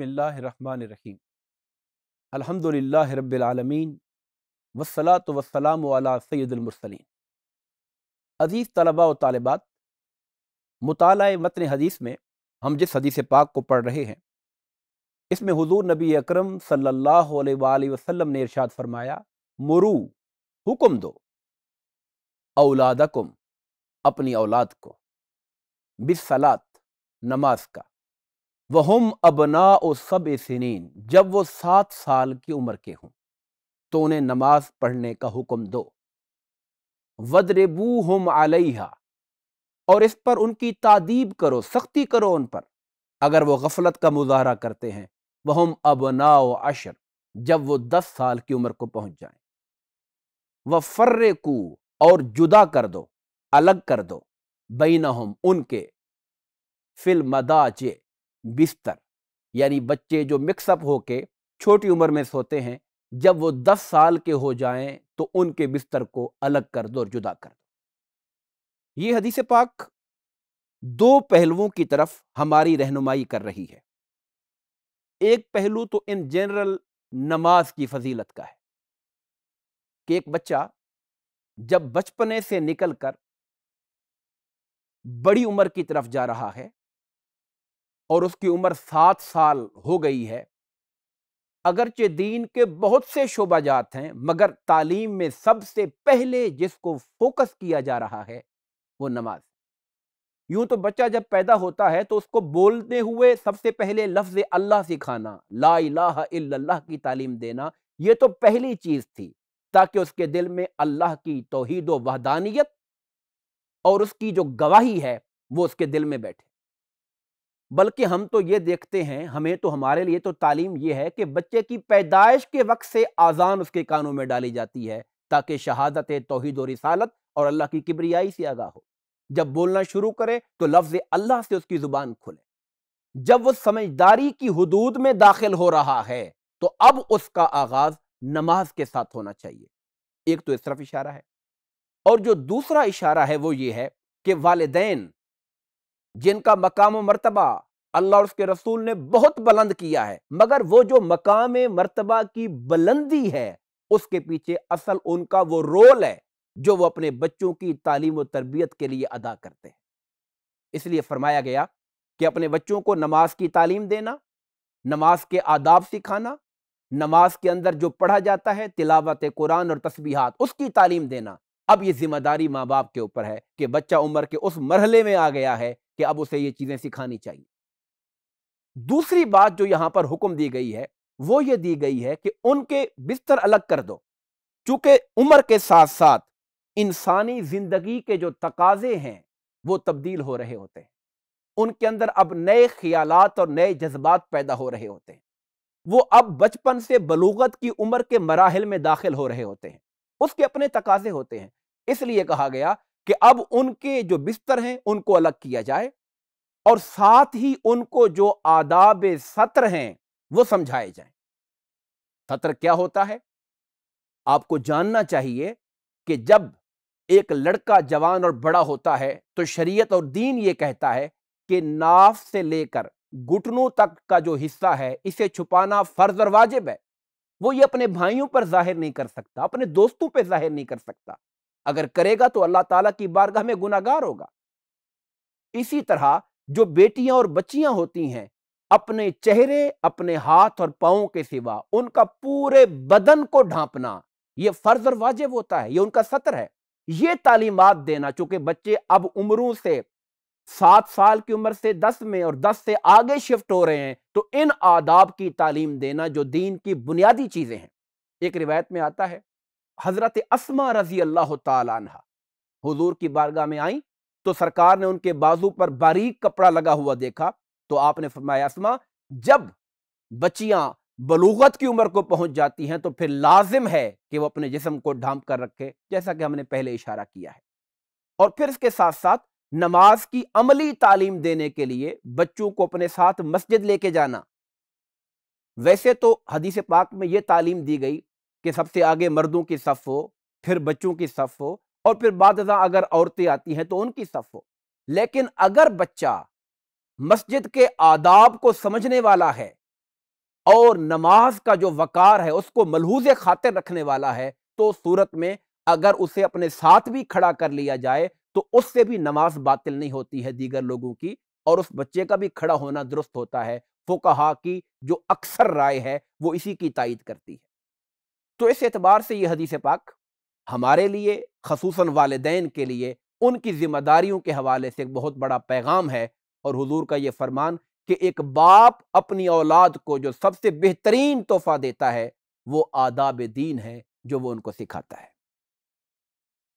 बसमीम अलहमदिल्ला रबालमीन वसलात वसलाम सैदुलमरसलिन अज़ीज़ तलबा व तालबात मताल मतन हदीस में हम जिस हदीस पाक को पढ़ रहे हैं इसमें हजूर नबी अक्रम सल्लल्लाहु ने इरशाद फरमाया मुरू हुक्म दो औलादकुम अपनी औलाद को बिसलात नमाज का वहम अबना सब सिनीन जब वो सात साल की उम्र के हों तो उन्हें नमाज पढ़ने का हुक्म दो वदरबू हम आलिया और इस पर उनकी तादीब करो सख्ती करो उन पर अगर वो गफलत का मुजाहरा करते हैं वह हम अबना अशर जब वो दस साल की उम्र को पहुंच जाए वह फर्र को और जुदा कर दो अलग कर दो बीना हम उनके फिल मदाचे बिस्तर यानी बच्चे जो मिक्सअप होके छोटी उम्र में सोते हैं जब वो दस साल के हो जाएं तो उनके बिस्तर को अलग कर दो और जुदा कर दो ये हदीस पाक दो पहलुओं की तरफ हमारी रहनुमाई कर रही है एक पहलू तो इन जनरल नमाज की फजीलत का है कि एक बच्चा जब बचपने से निकलकर बड़ी उम्र की तरफ जा रहा है और उसकी उम्र सात साल हो गई है अगरचे दीन के बहुत से शोबाजात हैं मगर तालीम में सबसे पहले जिसको फोकस किया जा रहा है वो नमाज यूं तो बच्चा जब पैदा होता है तो उसको बोलते हुए सबसे पहले लफ्ज़ अल्लाह सिखाना ला इलाहा इल्लल्लाह की तालीम देना ये तो पहली चीज़ थी ताकि उसके दिल में अल्लाह की तोहद वहदानियत और उसकी जो गवाही है वो उसके दिल में बैठे बल्कि हम तो ये देखते हैं हमें तो हमारे लिए तो तालीम ये है कि बच्चे की पैदाइश के वक्त से आज़ान उसके कानों में डाली जाती है ताकि शहादत तोहिद और रिसालत और अल्लाह की किबरियाई से आगा हो जब बोलना शुरू करे तो लफ्ज़ अल्लाह से उसकी ज़ुबान खुले जब वो समझदारी की हदूद में दाखिल हो रहा है तो अब उसका आगाज़ नमाज के साथ होना चाहिए एक तो इस तरफ इशारा है और जो दूसरा इशारा है वो ये है कि वालदेन जिनका मकाम मरतबा अल्लाह उसके रसूल ने बहुत बुलंद किया है मगर वो जो मकाम मरतबा की बुलंदी है उसके पीछे असल उनका वो रोल है जो वो अपने बच्चों की तालीम और तरबियत के लिए अदा करते हैं इसलिए फरमाया गया कि अपने बच्चों को नमाज की तालीम देना नमाज के आदाब सिखाना नमाज के अंदर जो पढ़ा जाता है तिलावत कुरान और तस्बीहात उसकी तालीम देना अब ये जिम्मेदारी माँ बाप के ऊपर है कि बच्चा उम्र के उस मरहले में आ गया है कि अब उसे ये चीज़ें सिखानी चाहिए दूसरी बात जो यहां पर हुक्म दी गई है वो ये दी गई है कि उनके बिस्तर अलग कर दो चूंकि उम्र के साथ साथ इंसानी ज़िंदगी के जो तकाजे हैं वो तब्दील हो रहे होते हैं उनके अंदर अब नए ख्याल और नए जज्बात पैदा हो रहे होते हैं वो अब बचपन से बलूगत की उम्र के मराहल में दाखिल हो रहे होते हैं उसके अपने तकाजे होते हैं इसलिए कहा गया कि अब उनके जो बिस्तर हैं उनको अलग किया जाए और साथ ही उनको जो आदाब सत्र हैं वो समझाए जाएं सत्र क्या होता है आपको जानना चाहिए कि जब एक लड़का जवान और बड़ा होता है तो शरीयत और दीन ये कहता है कि नाफ से लेकर घुटनों तक का जो हिस्सा है इसे छुपाना फर्ज और वाजिब है वो ये अपने भाइयों पर जाहिर नहीं कर सकता अपने दोस्तों पर जाहिर नहीं कर सकता अगर करेगा तो अल्लाह ताला की बारगाह में गुनागार होगा इसी तरह जो बेटियां और बच्चियां होती हैं अपने चेहरे अपने हाथ और पाओ के सिवा उनका पूरे बदन को ढांपना यह फर्ज और वाजिब होता है यह उनका सतर है यह तालीमत देना चूंकि बच्चे अब उम्रों से सात साल की उम्र से दस में और दस से आगे शिफ्ट हो रहे हैं तो इन आदाब की तालीम देना जो दीन की बुनियादी चीज़ें हैं एक रिवायत में आता है हज़रत असमा रजी अल्लाह तहा हजूर की बारगाह में आई तो सरकार ने उनके बाजू पर बारीक कपड़ा लगा हुआ देखा तो आपने फरमाया जब बच्चियां बलूगत की उम्र को पहुंच जाती हैं तो फिर लाजिम है कि वह अपने जिसम को ढांप कर रखे जैसा कि हमने पहले इशारा किया है और फिर इसके साथ साथ नमाज की अमली तालीम देने के लिए बच्चों को अपने साथ मस्जिद लेके जाना वैसे तो हदीस पाक में यह तालीम दी गई कि सबसे आगे मर्दों की सफ़ हो फिर बच्चों की सफ़ हो और फिर बाद अगर औरतें आती हैं तो उनकी सफ़ हो लेकिन अगर बच्चा मस्जिद के आदाब को समझने वाला है और नमाज का जो वक़ार है उसको मलहूज खातिर रखने वाला है तो सूरत में अगर उसे अपने साथ भी खड़ा कर लिया जाए तो उससे भी नमाज बातिल नहीं होती है दीगर लोगों की और उस बच्चे का भी खड़ा होना दुरुस्त होता है कहा कि जो अक्सर राय है वो इसी की तायद करती है तो इस एतबार से यह हदीस पाक हमारे लिए खसूस वालदेन के लिए उनकी ज़िम्मेदारियों के हवाले से एक बहुत बड़ा पैगाम है और हजूर का ये फरमान कि एक बाप अपनी औलाद को जो सबसे बेहतरीन तोहफ़ा देता है वो आदाब दीन है जो वो उनको सिखाता है